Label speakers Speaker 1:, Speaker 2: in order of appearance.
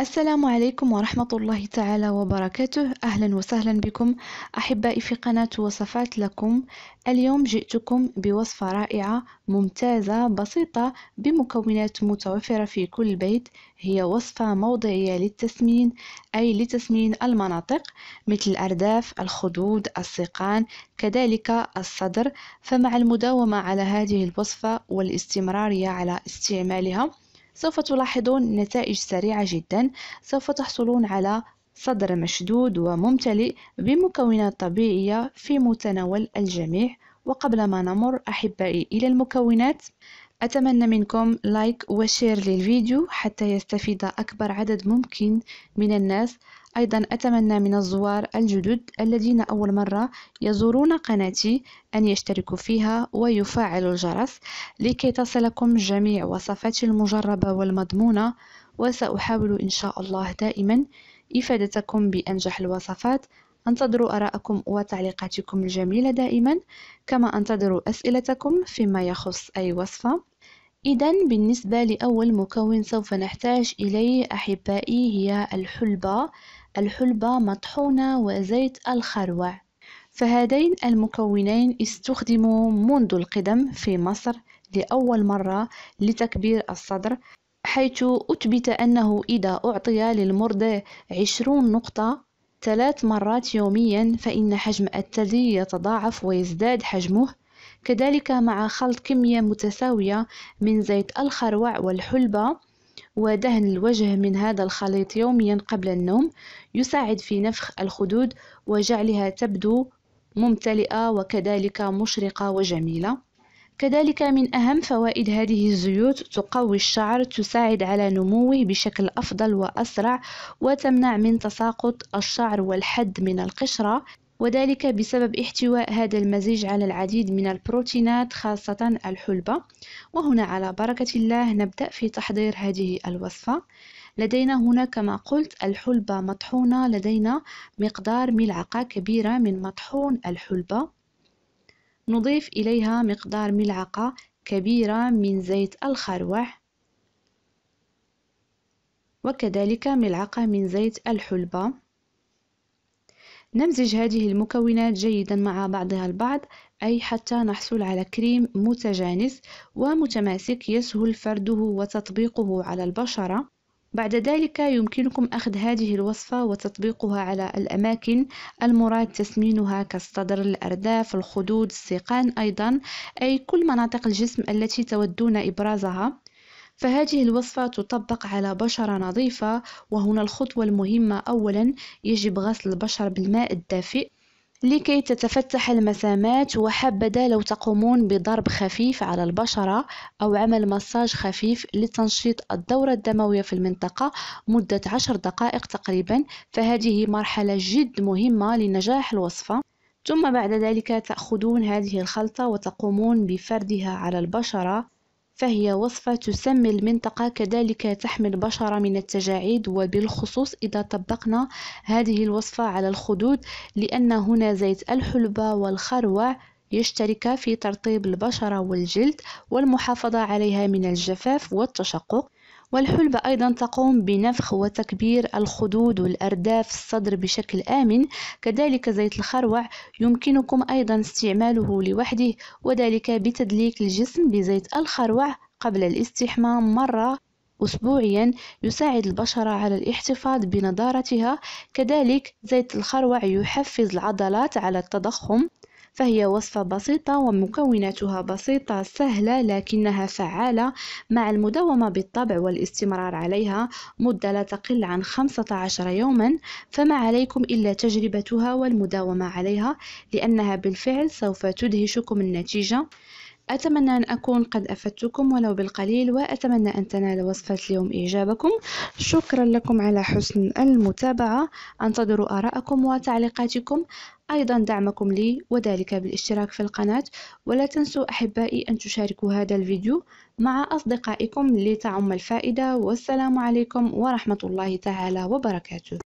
Speaker 1: السلام عليكم ورحمة الله تعالى وبركاته أهلا وسهلا بكم أحبائي في قناة وصفات لكم اليوم جئتكم بوصفة رائعة ممتازة بسيطة بمكونات متوفرة في كل بيت هي وصفة موضعية للتسمين أي لتسمين المناطق مثل الأرداف الخدود السيقان كذلك الصدر فمع المداومة على هذه الوصفة والاستمرارية على استعمالها سوف تلاحظون نتائج سريعة جدا سوف تحصلون على صدر مشدود وممتلئ بمكونات طبيعية في متناول الجميع وقبل ما نمر أحبائي إلى المكونات أتمنى منكم لايك وشير للفيديو حتى يستفيد أكبر عدد ممكن من الناس أيضا أتمنى من الزوار الجدد الذين أول مرة يزورون قناتي أن يشتركوا فيها ويفعلوا الجرس لكي تصلكم جميع وصفاتي المجربة والمضمونة وسأحاول إن شاء الله دائما إفادتكم بأنجح الوصفات أنتظر آراءكم وتعليقاتكم الجميلة دائما كما أنتظر أسئلتكم فيما يخص أي وصفة إذا بالنسبة لأول مكون سوف نحتاج إليه أحبائي هي الحلبة الحلبة مطحونة وزيت الخروع فهذين المكونين استخدموا منذ القدم في مصر لأول مرة لتكبير الصدر حيث أثبت أنه إذا أعطي للمرضى عشرون نقطة ثلاث مرات يوميا فإن حجم الثدي يتضاعف ويزداد حجمه كذلك مع خلط كمية متساوية من زيت الخروع والحلبة ودهن الوجه من هذا الخليط يوميا قبل النوم يساعد في نفخ الخدود وجعلها تبدو ممتلئة وكذلك مشرقة وجميلة كذلك من أهم فوائد هذه الزيوت تقوي الشعر تساعد على نموه بشكل أفضل وأسرع وتمنع من تساقط الشعر والحد من القشرة وذلك بسبب احتواء هذا المزيج على العديد من البروتينات خاصة الحلبة وهنا على بركة الله نبدأ في تحضير هذه الوصفة لدينا هنا كما قلت الحلبة مطحونة لدينا مقدار ملعقة كبيرة من مطحون الحلبة نضيف إليها مقدار ملعقة كبيرة من زيت الخروع وكذلك ملعقة من زيت الحلبة نمزج هذه المكونات جيدا مع بعضها البعض أي حتى نحصل على كريم متجانس ومتماسك يسهل فرده وتطبيقه على البشرة بعد ذلك يمكنكم أخذ هذه الوصفة وتطبيقها على الأماكن المراد تسمينها كالصدر الأرداف الخدود السيقان أيضا أي كل مناطق الجسم التي تودون إبرازها فهذه الوصفة تطبق على بشرة نظيفة وهنا الخطوة المهمة أولا يجب غسل البشرة بالماء الدافئ لكي تتفتح المسامات وحبذا لو تقومون بضرب خفيف على البشرة أو عمل مساج خفيف لتنشيط الدورة الدموية في المنطقة مدة عشر دقائق تقريبا فهذه مرحلة جد مهمة لنجاح الوصفة ثم بعد ذلك تأخذون هذه الخلطة وتقومون بفردها على البشرة فهي وصفة تسمي المنطقة كذلك تحمي البشرة من التجاعيد وبالخصوص إذا طبقنا هذه الوصفة على الخدود لأن هنا زيت الحلبة والخروع يشترك في ترطيب البشرة والجلد والمحافظة عليها من الجفاف والتشقق والحلبة أيضا تقوم بنفخ وتكبير الخدود والأرداف الصدر بشكل آمن كذلك زيت الخروع يمكنكم أيضا استعماله لوحده وذلك بتدليك الجسم بزيت الخروع قبل الاستحمام مرة أسبوعيا يساعد البشرة على الاحتفاظ بنضارتها كذلك زيت الخروع يحفز العضلات على التضخم فهي وصفة بسيطة ومكوناتها بسيطة سهلة لكنها فعالة مع المداومة بالطبع والاستمرار عليها مدة لا تقل عن 15 يوما فما عليكم إلا تجربتها والمداومة عليها لأنها بالفعل سوف تدهشكم النتيجة أتمنى أن أكون قد أفدتكم ولو بالقليل وأتمنى أن تنال وصفة اليوم إعجابكم شكرا لكم على حسن المتابعة أنتظر آراءكم وتعليقاتكم أيضا دعمكم لي وذلك بالاشتراك في القناة ولا تنسوا أحبائي أن تشاركوا هذا الفيديو مع أصدقائكم لتعم الفائدة والسلام عليكم ورحمة الله تعالى وبركاته